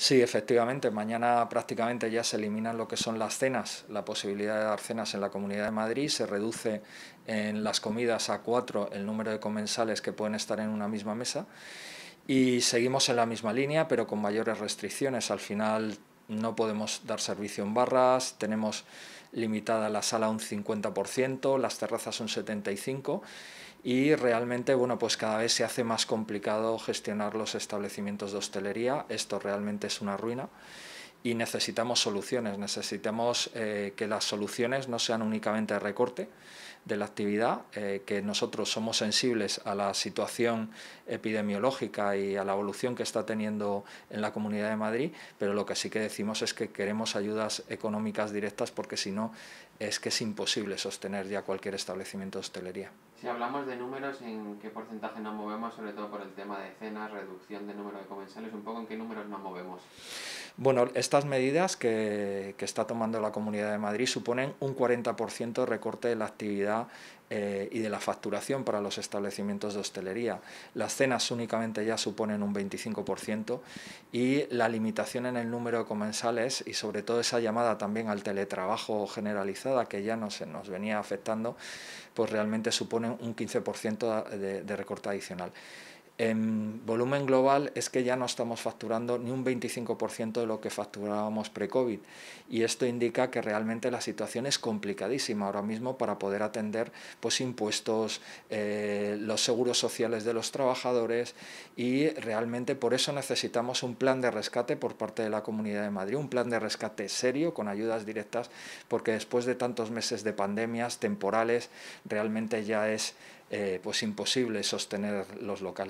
Sí, efectivamente. Mañana prácticamente ya se eliminan lo que son las cenas, la posibilidad de dar cenas en la Comunidad de Madrid, se reduce en las comidas a cuatro el número de comensales que pueden estar en una misma mesa y seguimos en la misma línea, pero con mayores restricciones. Al final no podemos dar servicio en barras, tenemos limitada la sala un 50%, las terrazas un 75% y realmente, bueno, pues cada vez se hace más complicado gestionar los establecimientos de hostelería, esto realmente es una ruina y necesitamos soluciones, necesitamos eh, que las soluciones no sean únicamente recorte de la actividad, eh, que nosotros somos sensibles a la situación epidemiológica y a la evolución que está teniendo en la Comunidad de Madrid, pero lo que sí que decimos es que queremos ayudas económicas directas porque si no es que es imposible sostener ya cualquier establecimiento de hostelería. Si hablamos de números, ¿en qué porcentaje nos movemos, sobre todo por el tema de cenas, reducción de número de comensales, un poco en qué números nos movemos? Bueno, estas medidas que, está tomando la Comunidad de Madrid suponen un 40% de recorte de la actividad eh, y de la facturación para los establecimientos de hostelería. Las cenas únicamente ya suponen un 25% y la limitación en el número de comensales y sobre todo esa llamada también al teletrabajo generalizada que ya nos, nos venía afectando, pues realmente suponen un 15% de recorte adicional. En volumen global es que ya no estamos facturando ni un 25% de lo que facturábamos pre-COVID y esto indica que realmente la situación es complicadísima ahora mismo para poder atender pues, impuestos, eh, los seguros sociales de los trabajadores y realmente por eso necesitamos un plan de rescate por parte de la Comunidad de Madrid, un plan de rescate serio con ayudas directas porque después de tantos meses de pandemias temporales realmente ya es eh, pues imposible sostener los locales.